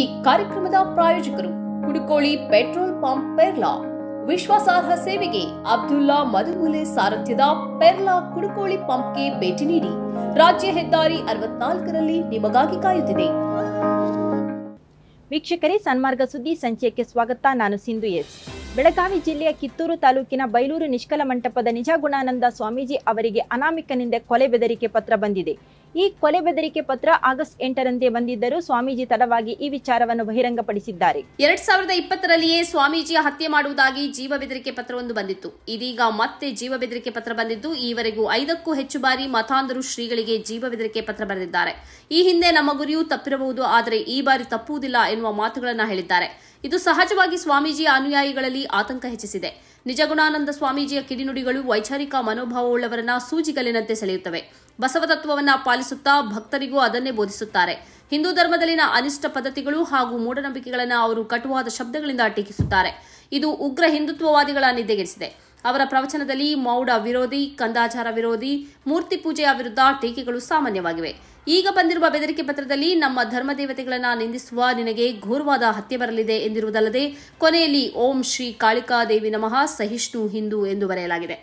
ಈ ಕಾರ್ಯಕ್ರಮದ ಪ್ರಾಯೋಜಕರು ಕುಡುಕೋಳಿ ಪೆಟ್ರೋಲ್ ಪಂಪ್ ಪೆರ್ಲಾ ವಿಶ್ವಾಸಾರ್ಹ ಸೇವೆಗೆ ಅಬ್ದುಲ್ಲಾ ಮಧುಮೂಲೆ ಸಾರಥ್ಯದ ಪೆರ್ಲಾ ಕುಡುಕೋಳಿ ಪಂಪ್ಗೆ ಭೇಟಿ ನೀಡಿ ರಾಜ್ಯ ಹೆದ್ದಾರಿ ಅರವತ್ನಾಲ್ಕರಲ್ಲಿ ನಿಮಗಾಗಿ ಕಾಯುತ್ತಿದೆ ವೀಕ್ಷಕರೇ ಸನ್ಮಾರ್ಗ ಸುದ್ದಿ ಸಂಚಯಕ್ಕೆ ಸ್ವಾಗತ ನಾನು ಸಿಂಧು ಎಸ್ ಬೆಳಗಾವಿ ಜಿಲ್ಲೆಯ ಕಿತ್ತೂರು ತಾಲೂಕಿನ ಬೈಲೂರು ನಿಷ್ಕಲ ಮಂಟಪದ ನಿಜಗುಣಾನಂದ ಸ್ವಾಮೀಜಿ ಅವರಿಗೆ ಅನಾಮಿಕನಿಂದ ಕೊಲೆ ಬೆದರಿಕೆ ಪತ್ರ ಬಂದಿದೆ ಈ ಕೊಲೆ ಬೆದರಿಕೆ ಪತ್ರ ಆಗಸ್ಟ್ ಎಂಟರಂದೇ ಬಂದಿದ್ದರೂ ಸ್ವಾಮೀಜಿ ತಡವಾಗಿ ಈ ವಿಚಾರವನ್ನು ಬಹಿರಂಗಪಡಿಸಿದ್ದಾರೆ ಎರಡ್ ಸಾವಿರದ ಇಪ್ಪತ್ತರಲ್ಲಿಯೇ ಸ್ವಾಮೀಜಿ ಹತ್ಯೆ ಮಾಡುವುದಾಗಿ ಜೀವ ಬೆದರಿಕೆ ಪತ್ರವೊಂದು ಬಂದಿತ್ತು ಇದೀಗ ಮತ್ತೆ ಜೀವ ಬೆದರಿಕೆ ಪತ್ರ ಬಂದಿದ್ದು ಈವರೆಗೂ ಐದಕ್ಕೂ ಹೆಚ್ಚು ಬಾರಿ ಮತಾಂಧರು ಶ್ರೀಗಳಿಗೆ ಜೀವ ಬೆದರಿಕೆ ಪತ್ರ ಬರೆದಿದ್ದಾರೆ ಈ ಹಿಂದೆ ನಮ್ಮ ಗುರಿಯು ತಪ್ಪಿರಬಹುದು ಆದರೆ ಈ ಬಾರಿ ತಪ್ಪುವುದಿಲ್ಲ ಎನ್ನುವ ಮಾತುಗಳನ್ನು ಹೇಳಿದ್ದಾರೆ ಇದು ಸಹಜವಾಗಿ ಸ್ವಾಮೀಜಿ ಅನುಯಾಯಿಗಳಲ್ಲಿ ಆತಂಕ ಹೆಚ್ಚಿಸಿದೆ ನಿಜಗುಣಾನಂದ ಸ್ವಾಮೀಜಿಯ ಕಿಡಿನುಡಿಗಳು ವೈಚಾರಿಕ ಮನೋಭಾವವುಳ್ಳವರನ್ನ ಸೂಜಿಗಲಿನಂತೆ ಸೆಳೆಯುತ್ತವೆ ಬಸವತತ್ವವನ್ನು ಪಾಲಿಸುತ್ತಾ ಭಕ್ತರಿಗೂ ಅದನ್ನೇ ಬೋಧಿಸುತ್ತಾರೆ ಹಿಂದೂ ಧರ್ಮದಲ್ಲಿನ ಅನಿಷ್ಟ ಪದ್ಧತಿಗಳು ಹಾಗೂ ಮೂಢನಂಬಿಕೆಗಳನ್ನು ಅವರು ಕಟುವಾದ ಶಬ್ದಗಳಿಂದ ಟೀಕಿಸುತ್ತಾರೆ ಇದು ಉಗ್ರ ಹಿಂದುತ್ವವಾದಿಗಳ ನಿದ್ದೆಗೆಡಿಸಿದೆ ಅವರ ಪ್ರವಚನದಲ್ಲಿ ಮೌಢ ವಿರೋಧಿ ಕಂದಾಚಾರ ವಿರೋಧಿ ಮೂರ್ತಿ ಪೂಜೆಯ ವಿರುದ್ಧ ಟೀಕೆಗಳು ಸಾಮಾನ್ಯವಾಗಿವೆ ಈಗ ಬಂದಿರುವ ಬೆದರಿಕೆ ಪತ್ರದಲ್ಲಿ ನಮ್ಮ ಧರ್ಮದೇವತೆಗಳನ್ನು ನಿಂದಿಸುವ ನಿನಗೆ ಘೋರವಾದ ಹತ್ಯೆ ಬರಲಿದೆ ಎಂದಿರುವುದಲ್ಲದೆ ಕೊನೆಯಲ್ಲಿ ಓಂ ಶ್ರೀ ಕಾಳಿಕಾ ದೇವಿ ನಮಃ ಸಹಿಷ್ಣು ಹಿಂದೂ ಎಂದು ಬರೆಯಲಾಗಿದೆ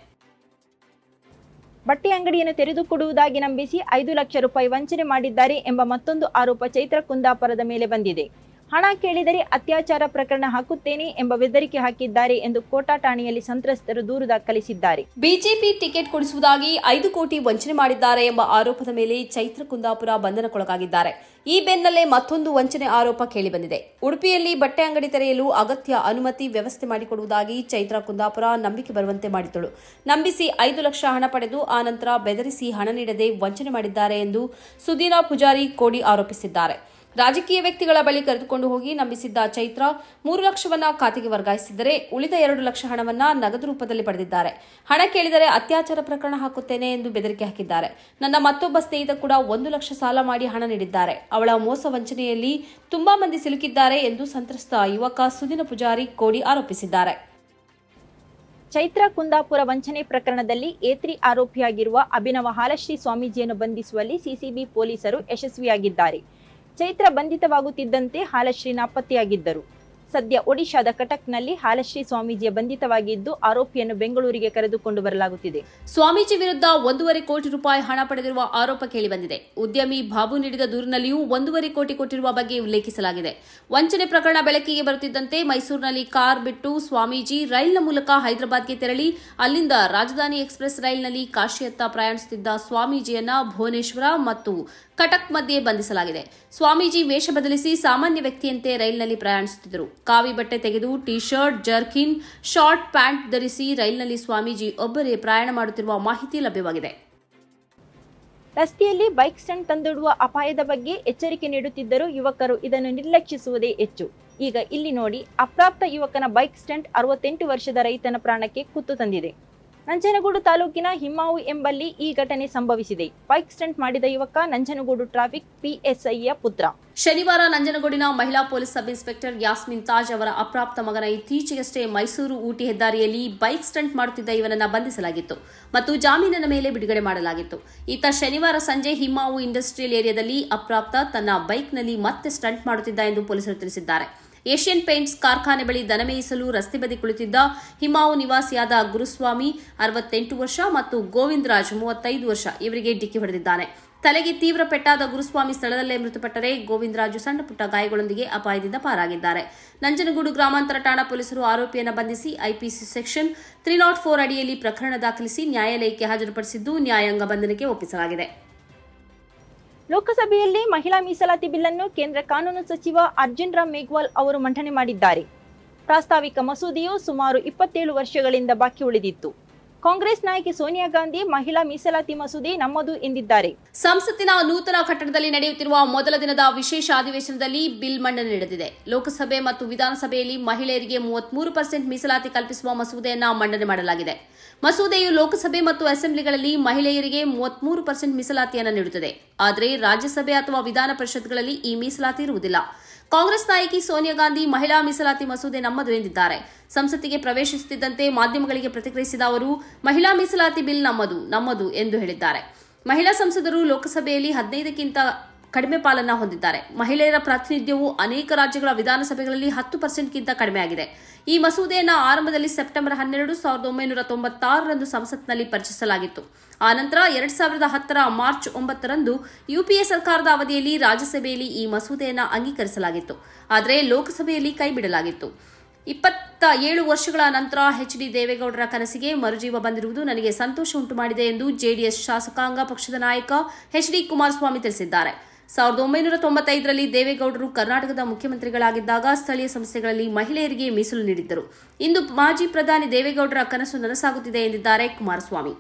ಬಟ್ಟೆ ಅಂಗಡಿಯನ್ನು ತೆರೆದುಕೊಡುವುದಾಗಿ ನಂಬಿಸಿ ಐದು ಲಕ್ಷ ರೂಪಾಯಿ ವಂಚನೆ ಮಾಡಿದ್ದಾರೆ ಎಂಬ ಮತ್ತೊಂದು ಆರೋಪ ಚೈತ್ರ ಕುಂದಾಪುರದ ಮೇಲೆ ಬಂದಿದೆ ಹಣ ಕೇಳಿದರೆ ಅತ್ಯಾಚಾರ ಪ್ರಕರಣ ಹಾಕುತ್ತೇನೆ ಎಂಬ ಬೆದರಿಕೆ ಹಾಕಿದ್ದಾರೆ ಎಂದು ಕೋಟಾ ಠಾಣೆಯಲ್ಲಿ ಸಂತ್ರಸ್ತರು ದೂರು ದಾಖಲಿಸಿದ್ದಾರೆ ಬಿಜೆಪಿ ಟಿಕೆಟ್ ಕೊಡಿಸುವುದಾಗಿ ಐದು ಕೋಟಿ ವಂಚನೆ ಮಾಡಿದ್ದಾರೆ ಎಂಬ ಆರೋಪದ ಮೇಲೆ ಚೈತ್ರ ಕುಂದಾಪುರ ಬಂಧನಕ್ಕೊಳಗಾಗಿದ್ದಾರೆ ಈ ಬೆನ್ನಲ್ಲೇ ಮತ್ತೊಂದು ವಂಚನೆ ಆರೋಪ ಕೇಳಿಬಂದಿದೆ ಉಡುಪಿಯಲ್ಲಿ ಬಟ್ಟೆ ಅಂಗಡಿ ತೆರೆಯಲು ಅಗತ್ಯ ಅನುಮತಿ ವ್ಯವಸ್ಥೆ ಮಾಡಿಕೊಡುವುದಾಗಿ ಚೈತ್ರ ಕುಂದಾಪುರ ನಂಬಿಕೆ ಬರುವಂತೆ ಮಾಡಿದಳು ನಂಬಿಸಿ ಐದು ಲಕ್ಷ ಹಣ ಪಡೆದು ಆನಂತರ ಬೆದರಿಸಿ ಹಣ ನೀಡದೆ ವಂಚನೆ ಮಾಡಿದ್ದಾರೆ ಎಂದು ಸುದೀನಾ ಪೂಜಾರಿ ಕೋಡಿ ಆರೋಪಿಸಿದ್ದಾರೆ ರಾಜಕೀಯ ವ್ಯಕ್ತಿಗಳ ಬಳಿ ಕರೆದುಕೊಂಡು ಹೋಗಿ ನಂಬಿಸಿದ್ದ ಚೈತ್ರ ಮೂರು ಲಕ್ಷವನ್ನ ಖಾತೆಗೆ ವರ್ಗಾಯಿಸಿದರೆ ಉಳಿದ ಎರಡು ಲಕ್ಷ ಹಣವನ್ನ ನಗದು ರೂಪದಲ್ಲಿ ಪಡೆದಿದ್ದಾರೆ ಹಣ ಕೇಳಿದರೆ ಅತ್ಯಾಚಾರ ಪ್ರಕರಣ ಹಾಕುತ್ತೇನೆ ಎಂದು ಬೆದರಿಕೆ ಹಾಕಿದ್ದಾರೆ ನನ್ನ ಮತ್ತೊಬ್ಬ ಸ್ನೇಹಿತ ಕೂಡ ಒಂದು ಲಕ್ಷ ಸಾಲ ಮಾಡಿ ಹಣ ನೀಡಿದ್ದಾರೆ ಅವಳ ಮೋಸ ವಂಚನೆಯಲ್ಲಿ ತುಂಬಾ ಮಂದಿ ಸಿಲುಕಿದ್ದಾರೆ ಎಂದು ಸಂತ್ರಸ್ತ ಯುವಕ ಸುದಿನ ಪೂಜಾರಿ ಕೋಡಿ ಆರೋಪಿಸಿದ್ದಾರೆ ಚೈತ್ರ ಕುಂದಾಪುರ ವಂಚನೆ ಪ್ರಕರಣದಲ್ಲಿ ಏತ್ರಿ ಆರೋಪಿಯಾಗಿರುವ ಅಭಿನವ ಹಾಲಶ್ರೀ ಸ್ವಾಮೀಜಿಯನ್ನು ಬಂಧಿಸುವಲ್ಲಿ ಸಿಸಿಬಿ ಪೊಲೀಸರು ಯಶಸ್ವಿಯಾಗಿದ್ದಾರೆ ಚೈತ್ರ ಬಂಧಿತವಾಗುತ್ತಿದ್ದಂತೆ ಹಾಲಶ್ರೀ ನಾಪತ್ತೆಯಾಗಿದ್ದರು ಸದ್ಯ ಒಡಿಶಾದ ಕಟಕ್ನಲ್ಲಿ ಹಾಲಶ್ರೀ ಸ್ವಾಮೀಜಿಯ ಬಂಧಿತವಾಗಿದ್ದು ಆರೋಪಿಯನ್ನು ಬೆಂಗಳೂರಿಗೆ ಕರೆದುಕೊಂಡು ಬರಲಾಗುತ್ತಿದೆ ಸ್ವಾಮೀಜಿ ವಿರುದ್ಧ ಒಂದೂವರೆ ಕೋಟಿ ರೂಪಾಯಿ ಹಣ ಪಡೆದಿರುವ ಆರೋಪ ಕೇಳಿಬಂದಿದೆ ಉದ್ಯಮಿ ಬಾಬು ನೀಡಿದ ದೂರಿನಲ್ಲಿಯೂ ಒಂದೂವರೆ ಕೋಟಿ ಕೊಟ್ಟಿರುವ ಬಗ್ಗೆ ಉಲ್ಲೇಖಿಸಲಾಗಿದೆ ವಂಚನೆ ಪ್ರಕರಣ ಬೆಳಕಿಗೆ ಬರುತ್ತಿದ್ದಂತೆ ಮೈಸೂರಿನಲ್ಲಿ ಕಾರ್ ಬಿಟ್ಟು ಸ್ವಾಮೀಜಿ ರೈಲ್ನ ಮೂಲಕ ಹೈದರಾಬಾದ್ಗೆ ತೆರಳಿ ಅಲ್ಲಿಂದ ರಾಜಧಾನಿ ಎಕ್ಸ್ಪ್ರೆಸ್ ರೈಲಿನಲ್ಲಿ ಕಾಶಿಯತ್ತ ಪ್ರಯಾಣಿಸುತ್ತಿದ್ದ ಸ್ವಾಮೀಜಿಯನ್ನ ಭುವನೇಶ್ವರ ಮತ್ತು ಕಟಕ್ ಮಧ್ಯೆ ಬಂಧಿಸಲಾಗಿದೆ ಸ್ವಾಮೀಜಿ ವೇಷ ಬದಲಿಸಿ ಸಾಮಾನ್ಯ ವ್ಯಕ್ತಿಯಂತೆ ರೈಲ್ನಲ್ಲಿ ಪ್ರಯಾಣಿಸುತ್ತಿದ್ದರು ಕಾವಿ ಬಟ್ಟೆ ತೆಗೆದು T shirt jerkin short pant ಧರಿಸಿ ರೈಲ್ನಲ್ಲಿ ಸ್ವಾಮೀಜಿ ಒಬ್ಬರೇ ಪ್ರಯಾಣ ಮಾಡುತ್ತಿರುವ ಮಾಹಿತಿ ಲಭ್ಯವಾಗಿದೆ ರಸ್ತೆಯಲ್ಲಿ ಬೈಕ್ ಸ್ಟ್ಯಾಂಡ್ ತಂದಿಡುವ ಅಪಾಯದ ಬಗ್ಗೆ ಎಚ್ಚರಿಕೆ ನೀಡುತ್ತಿದ್ದರೂ ಯುವಕರು ಇದನ್ನು ನಿರ್ಲಕ್ಷಿಸುವುದೇ ಹೆಚ್ಚು ಈಗ ಇಲ್ಲಿ ನೋಡಿ ಅಪ್ರಾಪ್ತ ಯುವಕನ ಬೈಕ್ ಸ್ಟ್ಯಾಂಡ್ ಅರವತ್ತೆಂಟು ವರ್ಷದ ರೈತನ ಪ್ರಾಣಕ್ಕೆ ಕುತ್ತು ತಂದಿದೆ ನಂಜನಗೂಡು ತಾಲೂಕಿನ ಹಿಮಾವು ಎಂಬಲ್ಲಿ ಈ ಘಟನೆ ಸಂಭವಿಸಿದೆ ಬೈಕ್ ಸ್ಟಂಟ್ ಮಾಡಿದ ಯುವಕ ನಂಜನಗೂಡು ಟ್ರಾಫಿಕ್ ಪಿಎಸ್ಐಯ ಪುತ್ರ ಶನಿವಾರ ನಂಜನಗೂಡಿನ ಮಹಿಳಾ police sub inspector Yasmin Taj ಅವರ ಅಪ್ರಾಪ್ತ ಮಗನ ಇತ್ತೀಚೆಗಷ್ಟೇ ಮೈಸೂರು ಊಟಿ ಹೆದ್ದಾರಿಯಲ್ಲಿ ಬೈಕ್ ಸ್ಟಂಟ್ ಮಾಡುತ್ತಿದ್ದ ಇವನನ್ನು ಬಂಧಿಸಲಾಗಿತ್ತು ಮತ್ತು ಜಾಮೀನಿನ ಮೇಲೆ ಬಿಡುಗಡೆ ಮಾಡಲಾಗಿತ್ತು ಈತ ಶನಿವಾರ ಸಂಜೆ ಹಿಮಾವು ಇಂಡಸ್ಟ್ರಿಯಲ್ ಏರಿಯಾದಲ್ಲಿ ಅಪ್ರಾಪ್ತ ತನ್ನ ಬೈಕ್ನಲ್ಲಿ ಮತ್ತೆ ಸ್ಟಂಟ್ ಮಾಡುತ್ತಿದ್ದ ಎಂದು ಪೊಲೀಸರು ತಿಳಿಸಿದ್ದಾರೆ ಏಷ್ಯನ್ ಪೇಂಟ್ಸ್ ಕಾರ್ಖಾನೆ ಬಳಿ ದನ ಮೇಯಿಸಲು ರಸ್ತೆ ಬದಿ ಕುಳಿತಿದ್ದ ಹಿಮಾವು ನಿವಾಸಿಯಾದ ಗುರುಸ್ವಾಮಿ ಅರವತ್ತೆಂಟು ವರ್ಷ ಮತ್ತು ಗೋವಿಂದರಾಜ್ ಮೂವತ್ತೈದು ವರ್ಷ ಇವರಿಗೆ ಡಿಕ್ಕಿ ಹೊಡೆದಿದ್ದಾನೆ ತಲೆಗೆ ತೀವ್ರ ಪೆಟ್ಟಾದ ಗುರುಸ್ವಾಮಿ ಸ್ಥಳದಲ್ಲೇ ಮೃತಪಟ್ಟರೆ ಗೋವಿಂದರಾಜು ಸಣ್ಣಪುಟ್ಟ ಸಣ್ಣಪುಟ್ಟ ಗಾಯಗಳೊಂದಿಗೆ ಅಪಾಯದಿಂದ ಪಾರಾಗಿದ್ದಾರೆ ನಂಜನಗೂಡು ಗ್ರಾಮಾಂತರ ಠಾಣಾ ಪೊಲೀಸರು ಆರೋಪಿಯನ್ನು ಬಂಧಿಸಿ IPC section three naught four ಅಡಿಯಲ್ಲಿ ಪ್ರಕರಣ ದಾಖಲಿಸಿ ನ್ಯಾಯಾಲಯಕ್ಕೆ ಹಾಜರುಪಡಿಸಿದ್ದು ನ್ಯಾಯಾಂಗ ಬಂಧನಕ್ಕೆ ಒಪ್ಪಿಸಲಾಗಿದೆ ಲೋಕಸಭೆಯಲ್ಲಿ ಮಹಿಳಾ ಮೀಸಲಾತಿ ಬಿಲ್ಲನ್ನು ಕೇಂದ್ರ ಕಾನೂನು ಸಚಿವ ಅರ್ಜುನ್ ರಾಮ್ ಮೇಘ್ವಾಲ್ ಅವರು ಮಂಡನೆ ಮಾಡಿದ್ದಾರೆ ಪ್ರಾಸ್ತಾವಿಕ ಮಸೂದೆಯು ಸುಮಾರು ಇಪ್ಪತ್ತೇಳು ವರ್ಷಗಳಿಂದ ಬಾಕಿ ಉಳಿದಿತ್ತು ಕಾಂಗ್ರೆಸ್ ನಾಯಕಿ ಸೋನಿಯಾ ಗಾಂಧಿ ಮಹಿಳಾ ಮೀಸಲಾತಿ ಮಸೂದೆ ನಮ್ಮದು ಎಂದಿದ್ದಾರೆ ಸಂಸತ್ತಿನ ನೂತನ ಕಟ್ಟಡದಲ್ಲಿ ನಡೆಯುತ್ತಿರುವ ಮೊದಲ ದಿನದ ವಿಶೇಷ ಅಧಿವೇಶನದಲ್ಲಿ ಬಿಲ್ ಮಂಡನೆ ನಡೆದಿದೆ ಲೋಕಸಭೆ ಮತ್ತು ವಿಧಾನಸಭೆಯಲ್ಲಿ ಮಹಿಳೆಯರಿಗೆ ಮೂವತ್ಮೂರು ಪರ್ಸೆಂಟ್ ಮೀಸಲಾತಿ ಕಲ್ಪಿಸುವ ಮಸೂದೆಯನ್ನು ಮಂಡನೆ ಮಾಡಲಾಗಿದೆ ಮಸೂದೆಯು ಲೋಕಸಭೆ ಮತ್ತು ಅಸೆಂಬ್ಲಿಗಳಲ್ಲಿ ಮಹಿಳೆಯರಿಗೆ ಮೂವತ್ಮೂರು ಪರ್ಸೆಂಟ್ ಮೀಸಲಾತಿಯನ್ನು ನೀಡುತ್ತದೆ ಆದರೆ ರಾಜ್ಯಸಭೆ ಅಥವಾ ವಿಧಾನ ಪರಿಷತ್ಗಳಲ್ಲಿ ಈ ಮೀಸಲಾತಿ ಇರುವುದಿಲ್ಲ ಕಾಂಗ್ರೆಸ್ ನಾಯಕಿ ಸೋನಿಯಾ ಗಾಂಧಿ ಮಹಿಳಾ ಮೀಸಲಾತಿ ಮಸೂದೆ ನಮ್ಮದು ಎಂದಿದ್ದಾರೆ ಸಂಸತ್ತಿಗೆ ಪ್ರವೇಶಿಸುತ್ತಿದ್ದಂತೆ ಮಾಧ್ಯಮಗಳಿಗೆ ಪ್ರತಿಕ್ರಿಯಿಸಿದ ಅವರು ಮಹಿಳಾ ಮೀಸಲಾತಿ ಬಿಲ್ ನಮ್ಮದು ನಮ್ಮದು ಎಂದು ಹೇಳಿದ್ದಾರೆ ಮಹಿಳಾ ಸಂಸದರು ಲೋಕಸಭೆಯಲ್ಲಿ ಹದಿನೈದಕ್ಕಿಂತ ಕಡಿಮೆ ಪಾಲನ್ನ ಹೊಂದಿದ್ದಾರೆ ಮಹಿಳೆಯರ ಪ್ರಾತಿನಿಧ್ಯವು ಅನೇಕ ರಾಜ್ಯಗಳ ವಿಧಾನಸಭೆಗಳಲ್ಲಿ ಹತ್ತು ಪರ್ಸೆಂಟ್ಗಿಂತ ಕಡಿಮೆಯಾಗಿದೆ ಈ ಮಸೂದೆಯನ್ನು ಆರಂಭದಲ್ಲಿ ಸೆಪ್ಟೆಂಬರ್ ಹನ್ನೆರಡು ಸಾವಿರದ ಒಂಬೈನೂರ ತೊಂಬತ್ತಾರರಂದು ಸಂಸತ್ನಲ್ಲಿ ಪರಿಚಯಿಸಲಾಗಿತ್ತು ಆನಂತರ ಎರಡ್ ಸಾವಿರದ ಹತ್ತರ ಮಾರ್ಚ್ ಒಂಬತ್ತರಂದು ಯುಪಿಎ ಸರ್ಕಾರದ ಅವಧಿಯಲ್ಲಿ ರಾಜ್ಯಸಭೆಯಲ್ಲಿ ಈ ಮಸೂದೆಯನ್ನು ಅಂಗೀಕರಿಸಲಾಗಿತ್ತು ಆದರೆ ಲೋಕಸಭೆಯಲ್ಲಿ ಕೈಬಿಡಲಾಗಿತ್ತು ಇಪ್ಪತ್ತ ಏಳು ವರ್ಷಗಳ ನಂತರ ಎಚ್ ಡಿ ದೇವೇಗೌಡರ ಕನಸಿಗೆ ಮರುಜೀವ ಬಂದಿರುವುದು ನನಗೆ ಸಂತೋಷ ಉಂಟು ಮಾಡಿದೆ ಎಂದು ಜೆಡಿಎಸ್ ಶಾಸಕಾಂಗ ಪಕ್ಷದ ನಾಯಕ ಎಚ್ ಡಿ ಕುಮಾರಸ್ವಾಮಿ ತಿಳಿಸಿದ್ದಾರೆ ಸಾವಿರದ ಒಂಬೈನೂರ ತೊಂಬತ್ತೈದರಲ್ಲಿ ದೇವೇಗೌಡರು ಕರ್ನಾಟಕದ ಮುಖ್ಯಮಂತ್ರಿಗಳಾಗಿದ್ದಾಗ ಸ್ಥಳೀಯ ಸಂಸ್ಥೆಗಳಲ್ಲಿ ಮಹಿಳೆಯರಿಗೆ ಮೀಸಲು ನೀಡಿದ್ದರು ಇಂದು ಮಾಜಿ ಪ್ರಧಾನಿ ದೇವೇಗೌಡರ ಕನಸು ನನಸಾಗುತ್ತಿದೆ ಎಂದಿದ್ದಾರೆ ಕುಮಾರಸ್ವಾಮಿ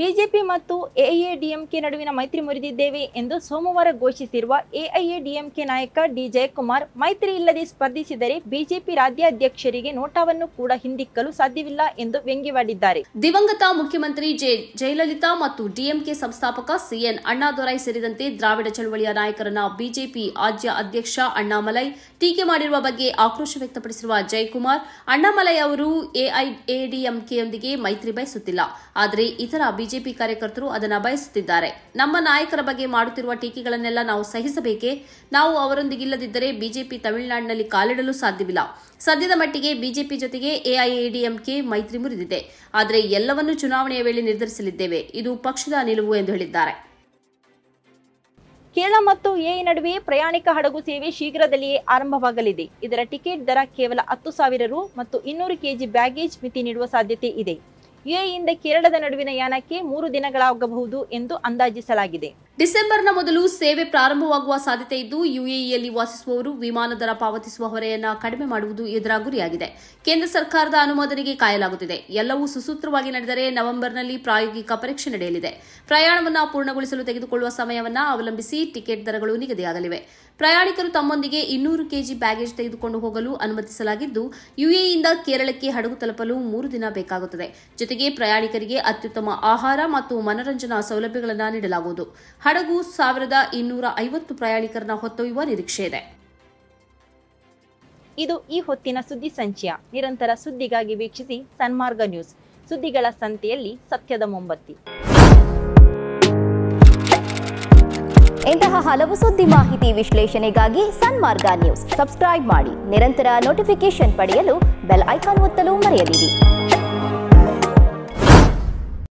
ಬಿಜೆಪಿ ಮತ್ತು ಎಐಎಡಿಎಂಕೆ ನಡುವಿನ ಮೈತ್ರಿ ಮುರಿದಿದ್ದೇವೆ ಎಂದು ಸೋಮವಾರ ಘೋಷಿಸಿರುವ ಎಐಎಡಿಎಂಕೆ ನಾಯಕ ಡಿ ಜಯಕುಮಾರ್ ಮೈತ್ರಿ ಇಲ್ಲದೆ ಸ್ಪರ್ಧಿಸಿದರೆ ಬಿಜೆಪಿ ರಾಜ್ಯಾಧ್ಯಕ್ಷರಿಗೆ ನೋಟಾವನ್ನು ಕೂಡ ಹಿಂದಿಕ್ಕಲು ಸಾಧ್ಯವಿಲ್ಲ ಎಂದು ವ್ಯಂಗ್ಯವಾಡಿದ್ದಾರೆ ದಿವಂಗತ ಮುಖ್ಯಮಂತ್ರಿ ಜೆ ಜಯಲಲಿತಾ ಮತ್ತು ಡಿಎಂಕೆ ಸಂಸ್ಥಾಪಕ ಸಿಎನ್ ಅಣ್ಣಾದೊರೈ ಸೇರಿದಂತೆ ದ್ರಾವಿಡ ಚಳವಳಿಯ ನಾಯಕರನ್ನ ಬಿಜೆಪಿ ರಾಜ್ಯ ಅಧ್ಯಕ್ಷ ಅಣ್ಣಾಮಲೈ ಟೀಕೆ ಮಾಡಿರುವ ಬಗ್ಗೆ ಆಕ್ರೋಶ ವ್ಯಕ್ತಪಡಿಸಿರುವ ಜಯಕುಮಾರ್ ಅಣ್ಣಾಮಲೈ ಅವರು ಎಐಎಡಿಎಂಕೆಯೊಂದಿಗೆ ಮೈತ್ರಿ ಬಯಸುತ್ತಿಲ್ಲ ಆದರೆ ಇತರ ಬಿಜೆಪಿ ಕಾರ್ಯಕರ್ತರು ಅದನ್ನು ಬಯಸುತ್ತಿದ್ದಾರೆ ನಮ್ಮ ನಾಯಕರ ಬಗ್ಗೆ ಮಾಡುತ್ತಿರುವ ಟೀಕೆಗಳನ್ನೆಲ್ಲ ನಾವು ಸಹಿಸಬೇಕೆ ನಾವು ಅವರೊಂದಿಗಿಲ್ಲದಿದ್ದರೆ ಬಿಜೆಪಿ ತಮಿಳುನಾಡಿನಲ್ಲಿ ಕಾಲಿಡಲು ಸಾಧ್ಯವಿಲ್ಲ ಸದ್ಯದ ಮಟ್ಟಿಗೆ ಬಿಜೆಪಿ ಜೊತೆಗೆ ಎಐಎಡಿಎಂಕೆ ಮೈತ್ರಿ ಮುರಿದಿದೆ ಆದರೆ ಎಲ್ಲವನ್ನೂ ಚುನಾವಣೆಯ ವೇಳೆ ನಿರ್ಧರಿಸಲಿದ್ದೇವೆ ಇದು ಪಕ್ಷದ ನಿಲುವು ಎಂದು ಹೇಳಿದ್ದಾರೆ ಕೇರಳ ಮತ್ತು ಎ ನಡುವೆ ಪ್ರಯಾಣಿಕ ಹಡಗು ಸೇವೆ ಶೀಘ್ರದಲ್ಲಿಯೇ ಆರಂಭವಾಗಲಿದೆ ಇದರ ಟಿಕೆಟ್ ದರ ಕೇವಲ ಹತ್ತು ಸಾವಿರ ರು ಮತ್ತು ಇನ್ನೂರು ಕೆಜಿ ಬ್ಯಾಗೇಜ್ ಮಿತಿ ನೀಡುವ ಸಾಧ್ಯತೆ ಇದೆ ಯುಎಇಯಿಂದ ಕೇರಳದ ನಡುವಿನ ಯಾನಕ್ಕೆ ಮೂರು ದಿನಗಳಾಗಬಹುದು ಎಂದು ಅಂದಾಜಿಸಲಾಗಿದೆ ಡಿಸೆಂಬರ್ನ ಮೊದಲು ಸೇವೆ ಪ್ರಾರಂಭವಾಗುವ ಸಾಧ್ಯತೆ ಇದ್ದು ಯುಎಇಯಲ್ಲಿ ವಾಸಿಸುವವರು ವಿಮಾನ ದರ ಪಾವತಿಸುವ ಹೊರೆಯನ್ನು ಕಡಿಮೆ ಮಾಡುವುದು ಇದರ ಗುರಿಯಾಗಿದೆ ಕೇಂದ್ರ ಸರ್ಕಾರದ ಅನುಮೋದನೆಗೆ ಕಾಯಲಾಗುತ್ತಿದೆ ಎಲ್ಲವೂ ಸುಸೂತ್ರವಾಗಿ ನಡೆದರೆ ನವೆಂಬರ್ನಲ್ಲಿ ಪ್ರಾಯೋಗಿಕ ಪರೀಕ್ಷೆ ನಡೆಯಲಿದೆ ಪ್ರಯಾಣವನ್ನು ಪೂರ್ಣಗೊಳಿಸಲು ತೆಗೆದುಕೊಳ್ಳುವ ಸಮಯವನ್ನು ಅವಲಂಬಿಸಿ ಟಿಕೆಟ್ ದರಗಳು ನಿಗದಿಯಾಗಲಿವೆ ಪ್ರಯಾಣಿಕರು ತಮ್ಮೊಂದಿಗೆ ಇನ್ನೂರು ಕೆಜಿ ಬ್ಯಾಗೇಜ್ ತೆಗೆದುಕೊಂಡು ಹೋಗಲು ಅನುಮತಿಸಲಾಗಿದ್ದು ಯುಎಇಯಿಂದ ಕೇರಳಕ್ಕೆ ಹಡಗು ತಲುಪಲು ಮೂರು ದಿನ ಬೇಕಾಗುತ್ತದೆ ಜೊತೆಗೆ ಪ್ರಯಾಣಿಕರಿಗೆ ಅತ್ಯುತ್ತಮ ಆಹಾರ ಮತ್ತು ಮನರಂಜನಾ ಸೌಲಭ್ಯಗಳನ್ನು ನೀಡಲಾಗುವುದು ಹಡಗು ಸಾವಿರದ ಇನ್ನೂರ ಐವತ್ತು ಪ್ರಯಾಣಿಕರನ್ನ ಹೊತ್ತೊಯ್ಯುವ ನಿರೀಕ್ಷೆ ಇದೆ ಇದು ಈ ಹೊತ್ತಿನ ಸುದ್ದಿ ಸಂಚಯ ನಿರಂತರ ಸುದ್ದಿಗಾಗಿ ವೀಕ್ಷಿಸಿ ಸನ್ಮಾರ್ಗ ನ್ಯೂಸ್ ಸುದ್ದಿಗಳ ಸಂತೆಯಲ್ಲಿ ಸತ್ಯದ ಮೊಂಬತ್ತಿ ಇಂತಹ ಹಲವು ಸುದ್ದಿ ಮಾಹಿತಿ ವಿಶ್ಲೇಷಣೆಗಾಗಿ ಸನ್ಮಾರ್ಗ ನ್ಯೂಸ್ ಸಬ್ಸ್ಕ್ರೈಬ್ ಮಾಡಿ ನಿರಂತರ ನೋಟಿಫಿಕೇಶನ್ ಪಡೆಯಲು ಬೆಲ್ ಐಕಾನ್ ಒತ್ತಲು ಮರೆಯದಿರಿ